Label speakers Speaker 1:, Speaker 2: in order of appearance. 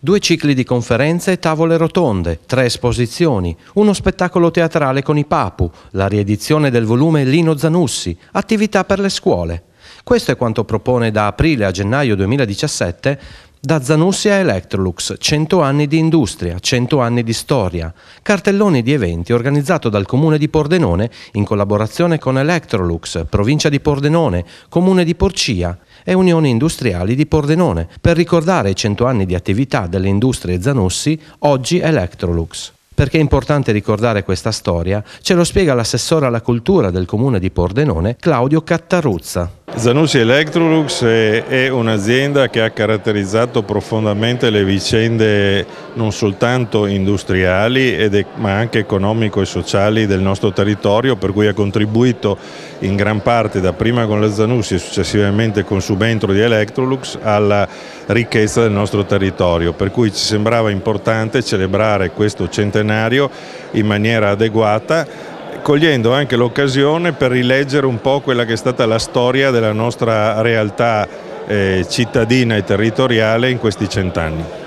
Speaker 1: due cicli di conferenze e tavole rotonde, tre esposizioni, uno spettacolo teatrale con i Papu, la riedizione del volume Lino Zanussi, attività per le scuole. Questo è quanto propone da aprile a gennaio 2017 da Zanussi a Electrolux, 100 anni di industria, 100 anni di storia. Cartellone di eventi organizzato dal Comune di Pordenone in collaborazione con Electrolux, Provincia di Pordenone, Comune di Porcia e Unioni Industriali di Pordenone per ricordare i 100 anni di attività delle industrie Zanussi, oggi Electrolux. Perché è importante ricordare questa storia, ce lo spiega l'assessore alla cultura del comune di Pordenone, Claudio Cattaruzza.
Speaker 2: Zanussi Electrolux è un'azienda che ha caratterizzato profondamente le vicende non soltanto industriali ma anche economico e sociali del nostro territorio per cui ha contribuito in gran parte dapprima con la Zanussi e successivamente con Subentro di Electrolux alla ricchezza del nostro territorio per cui ci sembrava importante celebrare questo centenario in maniera adeguata cogliendo anche l'occasione per rileggere un po' quella che è stata la storia della nostra realtà eh, cittadina e territoriale in questi cent'anni.